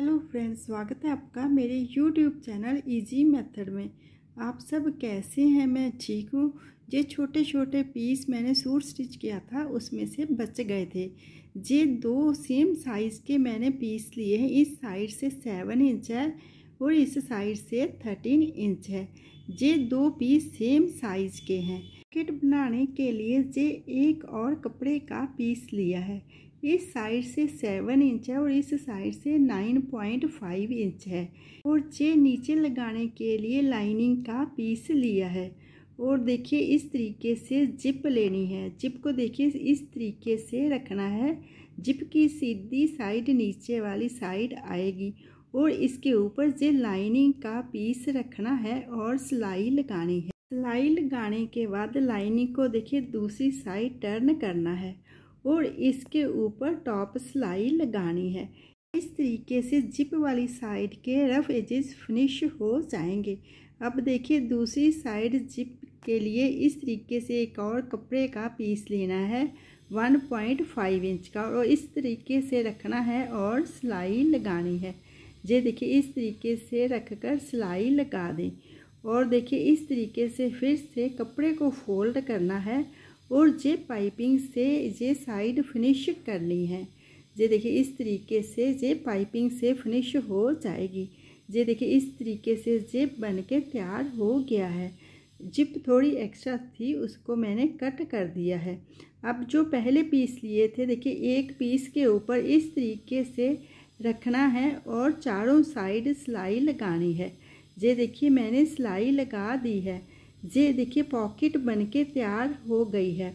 hello friends स्वागत है आपका मेरे यूट्यूब चैनल इजी मेथड में आप सब कैसे हैं मैं ठीक हूँ ये छोटे छोटे पीस मैंने सूट स्टिच किया था उसमें से बच गए थे ये दो सेम साइज़ के मैंने पीस लिए हैं इस साइड से सेवन इंच है और इस साइड से थर्टीन इंच है ये दो पीस सेम साइज़ के हैं किट बनाने के लिए ये एक और कपड़े का पीस लिया है इस साइड से सेवन इंच है और इस साइड से नाइन पॉइंट फाइव इंच है और जे नीचे लगाने के लिए लाइनिंग का पीस लिया है और देखिए इस तरीके से जिप लेनी है जिप को देखिए इस तरीके से रखना है जिप की सीधी साइड नीचे वाली साइड आएगी और इसके ऊपर जे लाइनिंग का पीस रखना है और सिलाई लगानी है सिलाई लगाने के बाद लाइनिंग को देखिए दूसरी साइड टर्न करना है और इसके ऊपर टॉप सिलाई लगानी है इस तरीके से जिप वाली साइड के रफ एजेस फिनिश हो जाएंगे अब देखिए दूसरी साइड जिप के लिए इस तरीके से एक और कपड़े का पीस लेना है 1.5 इंच का और इस तरीके से रखना है और सिलाई लगानी है ये देखिए इस तरीके से रख कर सिलाई लगा दें और देखिए इस तरीके से फिर से कपड़े को फोल्ड करना है और जे पाइपिंग से ये साइड फिनिश करनी है जे देखिए इस तरीके से जे पाइपिंग से फिनिश हो जाएगी जे देखिए इस तरीके से जिप बन के तैयार हो गया है जिप थोड़ी एक्स्ट्रा थी उसको मैंने कट कर दिया है अब जो पहले पीस लिए थे देखिए एक पीस के ऊपर इस तरीके से रखना है और चारों साइड सिलाई लगानी है ये देखिए मैंने सिलाई लगा दी है ये देखिए पॉकेट बन के तैयार हो गई है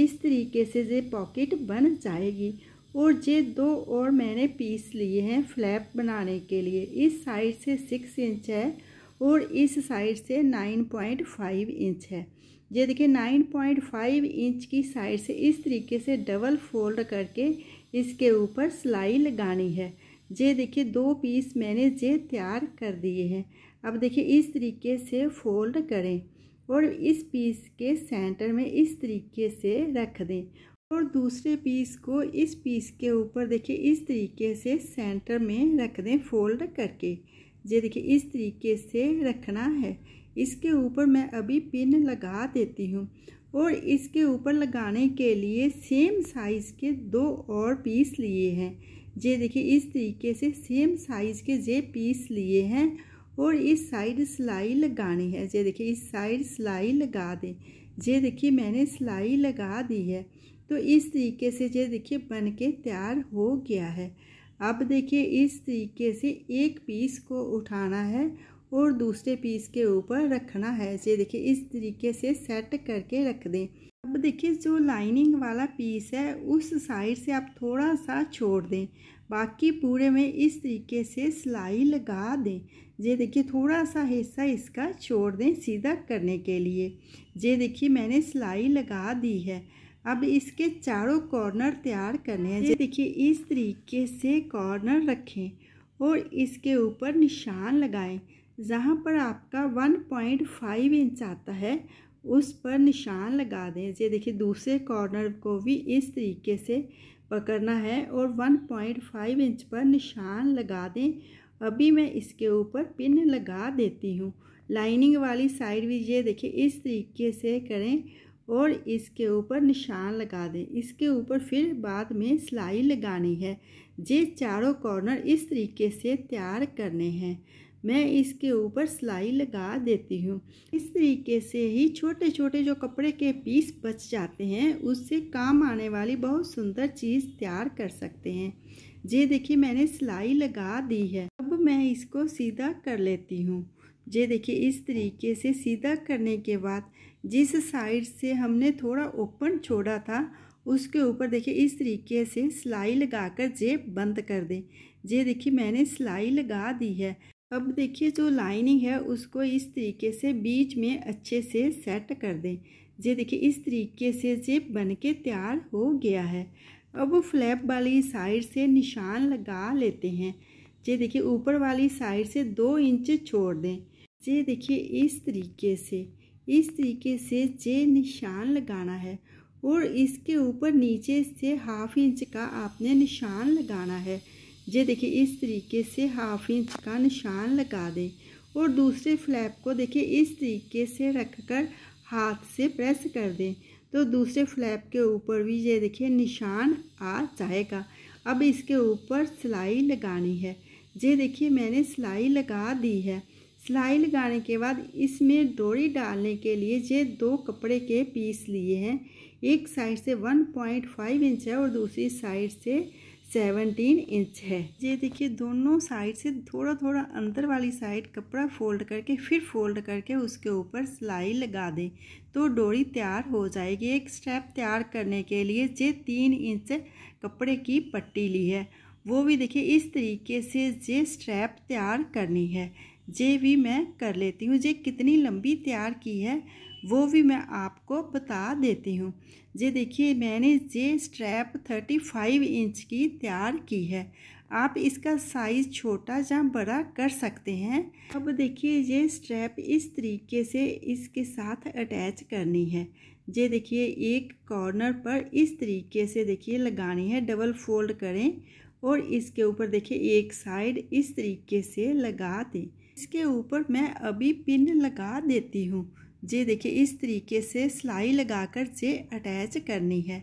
इस तरीके से ये पॉकेट बन जाएगी और ये दो और मैंने पीस लिए हैं फ्लैप बनाने के लिए इस साइड से सिक्स इंच है और इस साइड से नाइन पॉइंट फाइव इंच है ये देखिए नाइन पॉइंट फाइव इंच की साइड से इस तरीके से डबल फोल्ड करके इसके ऊपर सिलाई लगानी है ये देखिए दो पीस मैंने ये तैयार कर दिए हैं अब देखिए इस तरीके से फोल्ड करें और इस पीस के सेंटर में इस तरीके से रख दें और दूसरे पीस को इस पीस के ऊपर देखिए इस तरीके से सेंटर में रख दें फोल्ड करके ये देखिए इस तरीके से रखना है इसके ऊपर मैं अभी पिन लगा देती हूँ और इसके ऊपर लगाने के लिए सेम साइज़ के दो और पीस लिए हैं ये देखिए इस तरीके से सेम साइज़ के ये पीस लिए हैं और इस साइड सिलाई लगानी है ये देखिए इस साइड सिलाई लगा दें ये देखिए मैंने सिलाई लगा दी है तो इस तरीके से ये देखिए बन के तैयार हो गया है अब देखिए इस तरीके से एक पीस को उठाना है और दूसरे पीस के ऊपर रखना है ये देखिए इस तरीके से सेट करके रख दें अब देखिए जो लाइनिंग वाला पीस है उस साइड से आप थोड़ा सा छोड़ दें बाकी पूरे में इस तरीके से सिलाई लगा दें ये देखिए थोड़ा सा हिस्सा इसका छोड़ दें सीधा करने के लिए ये देखिए मैंने सिलाई लगा दी है अब इसके चारों कॉर्नर तैयार करने हैं ये देखिए इस तरीके से कॉर्नर रखें और इसके ऊपर निशान लगाएं जहाँ पर आपका 1.5 इंच आता है उस पर निशान लगा दें ये देखिए दूसरे कॉर्नर को भी इस तरीके से पकड़ना है और 1.5 इंच पर निशान लगा दें अभी मैं इसके ऊपर पिन लगा देती हूँ लाइनिंग वाली साइड भी ये देखिए इस तरीके से करें और इसके ऊपर निशान लगा दें इसके ऊपर फिर बाद में सिलाई लगानी है ये चारों कॉर्नर इस तरीके से तैयार करने हैं मैं इसके ऊपर सिलाई लगा देती हूँ इस तरीके से ही छोटे छोटे जो कपड़े के पीस बच जाते हैं उससे काम आने वाली बहुत सुंदर चीज़ तैयार कर सकते हैं ये देखिए मैंने सिलाई लगा दी है अब मैं इसको सीधा कर लेती हूँ ये देखिए इस तरीके से सीधा करने के बाद जिस साइड से हमने थोड़ा ओपन छोड़ा था उसके ऊपर देखिए इस तरीके से सिलाई लगाकर जेब बंद कर दें ये देखिए मैंने सिलाई लगा दी है अब देखिए जो लाइनिंग है उसको इस तरीके से बीच में अच्छे से सेट कर दें ये देखिए इस तरीके से ये बन के तैयार हो गया है अब फ्लैप वाली साइड से निशान लगा लेते हैं ये देखिए ऊपर वाली साइड से दो इंच छोड़ दें ये देखिए इस तरीके से इस तरीके से ये निशान लगाना है और इसके ऊपर नीचे से हाफ इंच का आपने निशान लगाना है ये देखिए इस तरीके से हाफ इंच का निशान लगा दें और दूसरे फ्लैप को देखिए इस तरीके से रख कर हाथ से प्रेस कर दें तो दूसरे फ्लैप के ऊपर भी ये देखिए निशान आ जाएगा अब इसके ऊपर सिलाई लगानी है ये देखिए मैंने सिलाई लगा दी है सिलाई लगाने के बाद इसमें डोरी डालने के लिए ये दो कपड़े के पीस लिए हैं एक साइड से 1.5 इंच है और दूसरी साइड से सेवनटीन इंच है ये देखिए दोनों साइड से थोड़ा थोड़ा अंदर वाली साइड कपड़ा फोल्ड करके फिर फोल्ड करके उसके ऊपर सिलाई लगा दें तो डोरी तैयार हो जाएगी एक स्टेप तैयार करने के लिए ये तीन इंच कपड़े की पट्टी ली है वो भी देखिए इस तरीके से ये स्ट्रैप तैयार करनी है ये भी मैं कर लेती हूँ ये कितनी लंबी तैयार की है वो भी मैं आपको बता देती हूँ ये देखिए मैंने ये स्ट्रैप थर्टी फाइव इंच की तैयार की है आप इसका साइज़ छोटा या बड़ा कर सकते हैं अब देखिए ये स्ट्रैप इस तरीके से इसके साथ अटैच करनी है ये देखिए एक कॉर्नर पर इस तरीके से देखिए लगानी है डबल फोल्ड करें और इसके ऊपर देखिए एक साइड इस तरीके से लगा दें इसके ऊपर मैं अभी पिन लगा देती हूँ जे देखिए इस तरीके से सिलाई लगाकर जे अटैच करनी है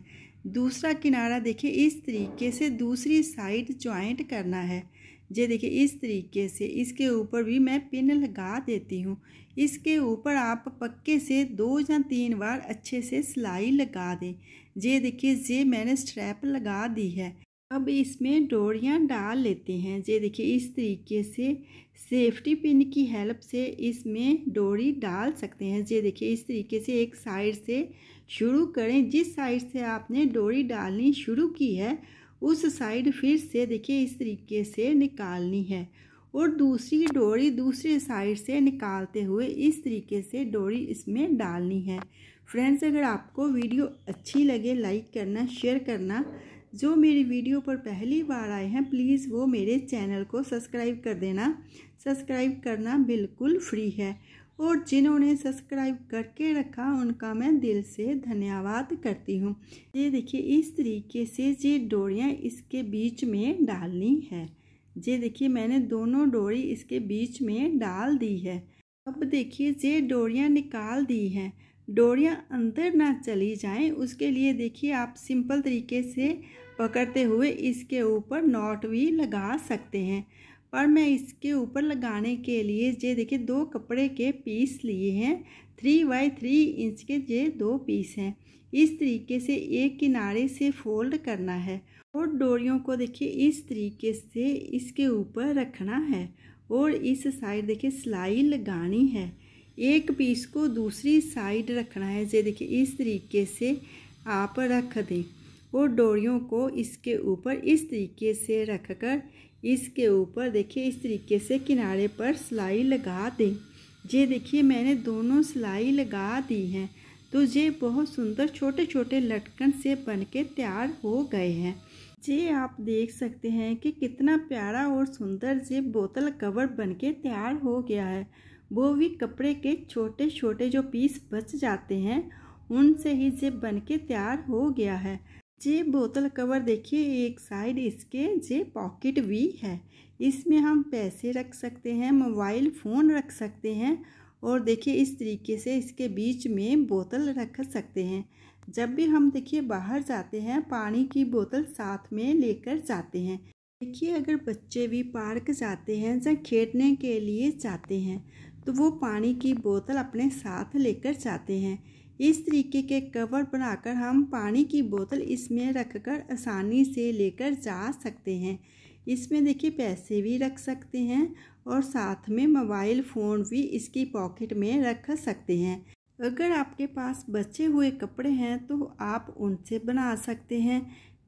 दूसरा किनारा देखिए इस तरीके से दूसरी साइड ज्वाइंट करना है ये देखिए इस तरीके से इसके ऊपर भी मैं पिन लगा देती हूँ इसके ऊपर आप पक्के से दो या तीन बार अच्छे से सिलाई लगा दें ये देखिए ये मैंने स्ट्रैप लगा दी है अब इसमें डोरियाँ डाल लेते हैं ये देखिए इस तरीके से सेफ्टी पिन की हेल्प से इसमें डोरी डाल सकते हैं ये देखिए इस तरीके से एक साइड से शुरू करें जिस साइड से आपने डोरी डालनी शुरू की है उस साइड फिर से देखिए इस तरीके से निकालनी है और दूसरी डोरी दूसरे साइड से निकालते हुए इस तरीके से डोरी इसमें डालनी है फ्रेंड्स अगर आपको वीडियो अच्छी लगे लाइक करना शेयर करना जो मेरी वीडियो पर पहली बार आए हैं प्लीज़ वो मेरे चैनल को सब्सक्राइब कर देना सब्सक्राइब करना बिल्कुल फ्री है और जिन्होंने सब्सक्राइब करके रखा उनका मैं दिल से धन्यवाद करती हूँ ये देखिए इस तरीके से ये डोरियाँ इसके बीच में डालनी है ये देखिए मैंने दोनों डोरी इसके बीच में डाल दी है अब देखिए ये डोरियाँ निकाल दी हैं डोरियाँ अंदर ना चली जाएं उसके लिए देखिए आप सिंपल तरीके से पकड़ते हुए इसके ऊपर नॉट भी लगा सकते हैं पर मैं इसके ऊपर लगाने के लिए ये देखिए दो कपड़े के पीस लिए हैं थ्री बाई थ्री इंच के ये दो पीस हैं इस तरीके से एक किनारे से फोल्ड करना है और डोरियों को देखिए इस तरीके से इसके ऊपर रखना है और इस साइड देखिए सिलाई लगानी है एक पीस को दूसरी साइड रखना है ये देखिए इस तरीके से आप रख दें और डोरियों को इसके ऊपर इस तरीके से रख कर इसके ऊपर देखिए इस तरीके से किनारे पर सिलाई लगा दें ये देखिए मैंने दोनों सिलाई लगा दी हैं तो ये बहुत सुंदर छोटे छोटे लटकन से बन के तैयार हो गए हैं ये आप देख सकते हैं कि कितना प्यारा और सुंदर ये बोतल कवर बन के तैयार हो गया है वो भी कपड़े के छोटे छोटे जो पीस बच जाते हैं उनसे ही जेब बन के तैयार हो गया है जे बोतल कवर देखिए एक साइड इसके जे पॉकेट भी है इसमें हम पैसे रख सकते हैं मोबाइल फ़ोन रख सकते हैं और देखिए इस तरीके से इसके बीच में बोतल रख सकते हैं जब भी हम देखिए बाहर जाते हैं पानी की बोतल साथ में लेकर जाते हैं देखिए अगर बच्चे भी पार्क जाते हैं या खेलने के लिए जाते हैं तो वो पानी की बोतल अपने साथ लेकर जाते हैं इस तरीके के कवर बनाकर हम पानी की बोतल इसमें रखकर आसानी से लेकर जा सकते हैं इसमें देखिए पैसे भी रख सकते हैं और साथ में मोबाइल फ़ोन भी इसकी पॉकेट में रख सकते हैं अगर आपके पास बचे हुए कपड़े हैं तो आप उनसे बना सकते हैं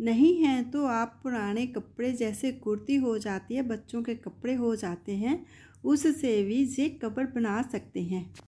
नहीं हैं तो आप पुराने कपड़े जैसे कुर्ती हो जाती है बच्चों के कपड़े हो जाते हैं उससे भी जेक कवर बना सकते हैं